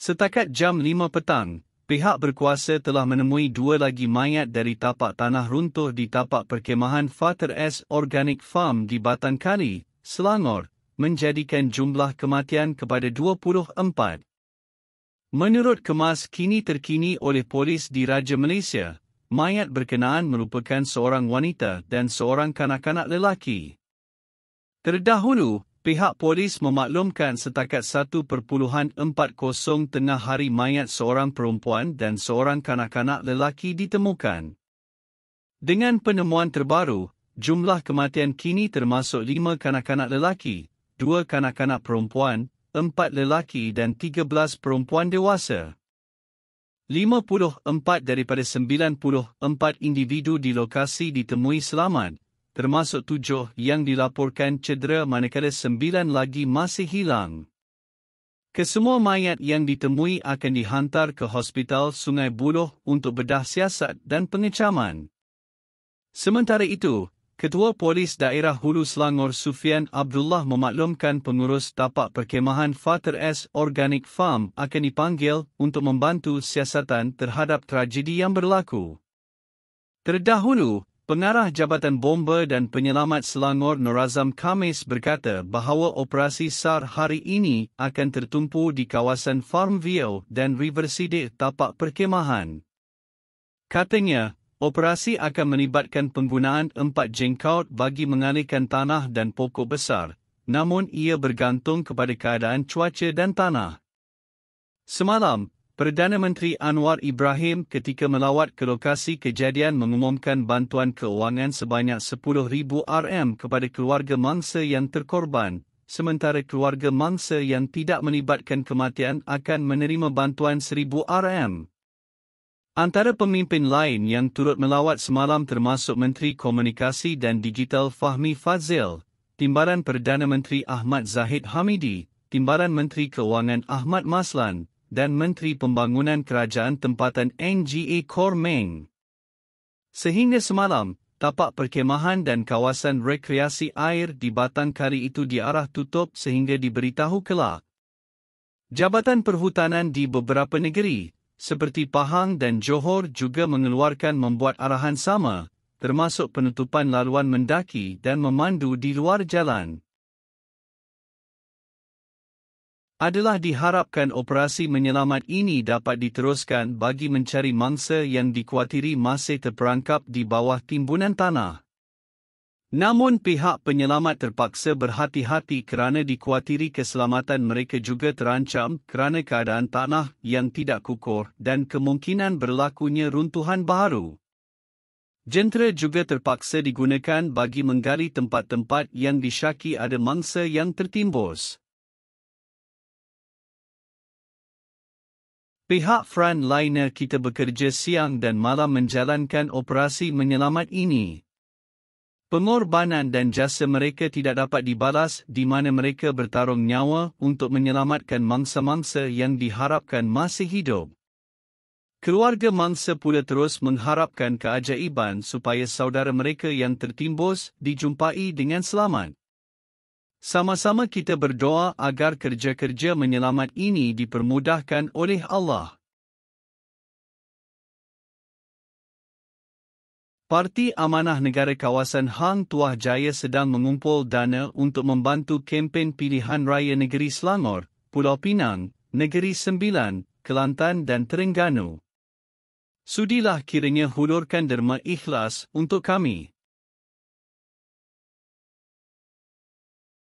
Setakat jam 5 petang, pihak berkuasa telah menemui dua lagi mayat dari tapak tanah runtuh di tapak perkemahan Father S Organic Farm di Batangkari, Selangor, menjadikan jumlah kematian kepada 24. Menurut kemas kini terkini oleh polis di Raja Malaysia, mayat berkenaan merupakan seorang wanita dan seorang kanak-kanak lelaki. Terdahulu, Pihak polis memaklumkan setakat 1.40 tengah hari mayat seorang perempuan dan seorang kanak-kanak lelaki ditemukan. Dengan penemuan terbaru, jumlah kematian kini termasuk 5 kanak-kanak lelaki, 2 kanak-kanak perempuan, 4 lelaki dan 13 perempuan dewasa. 54 daripada 94 individu di lokasi ditemui selamat termasuk tujuh yang dilaporkan cedera manakala sembilan lagi masih hilang. Kesemua mayat yang ditemui akan dihantar ke Hospital Sungai Buloh untuk bedah siasat dan pengecaman. Sementara itu, Ketua Polis Daerah Hulu Selangor Sufian Abdullah memaklumkan pengurus tapak perkemahan Father S Organic Farm akan dipanggil untuk membantu siasatan terhadap tragedi yang berlaku. Terdahulu, Pengarah Jabatan Bomba dan Penyelamat Selangor Norazam Kamis berkata bahawa operasi SAR hari ini akan tertumpu di kawasan Farmville dan Riverside tapak perkemahan. Katanya, operasi akan melibatkan penggunaan empat jengkaut bagi mengalihkan tanah dan pokok besar, namun ia bergantung kepada keadaan cuaca dan tanah. Semalam, Perdana Menteri Anwar Ibrahim ketika melawat ke lokasi kejadian mengumumkan bantuan kewangan sebanyak 10,000 RM kepada keluarga mangsa yang terkorban, sementara keluarga mangsa yang tidak melibatkan kematian akan menerima bantuan 1,000 RM. Antara pemimpin lain yang turut melawat semalam termasuk Menteri Komunikasi dan Digital Fahmi Fazil, Timbalan Perdana Menteri Ahmad Zahid Hamidi, Timbalan Menteri Kewangan Ahmad Maslan, dan Menteri Pembangunan Kerajaan Tempatan NGA Kor Meng. Sehingga semalam, tapak perkemahan dan kawasan rekreasi air di Batang Kari itu diarah tutup sehingga diberitahu kelak. Jabatan Perhutanan di beberapa negeri, seperti Pahang dan Johor juga mengeluarkan membuat arahan sama, termasuk penutupan laluan mendaki dan memandu di luar jalan. adalah diharapkan operasi menyelamat ini dapat diteruskan bagi mencari mangsa yang dikhuatiri masih terperangkap di bawah timbunan tanah. Namun pihak penyelamat terpaksa berhati-hati kerana dikhuatiri keselamatan mereka juga terancam kerana keadaan tanah yang tidak kukur dan kemungkinan berlakunya runtuhan baru. Jentera juga terpaksa digunakan bagi menggali tempat-tempat yang disyaki ada mangsa yang tertimbus. Pihak frontliner kita bekerja siang dan malam menjalankan operasi menyelamat ini. Pengorbanan dan jasa mereka tidak dapat dibalas di mana mereka bertarung nyawa untuk menyelamatkan mangsa-mangsa yang diharapkan masih hidup. Keluarga mangsa pula terus mengharapkan keajaiban supaya saudara mereka yang tertimbus dijumpai dengan selamat. Sama-sama kita berdoa agar kerja-kerja menyelamat ini dipermudahkan oleh Allah. Parti Amanah Negara Kawasan Hang Tuah Jaya sedang mengumpul dana untuk membantu kempen pilihan raya negeri Selangor, Pulau Pinang, Negeri Sembilan, Kelantan dan Terengganu. Sudilah kiranya hulurkan derma ikhlas untuk kami.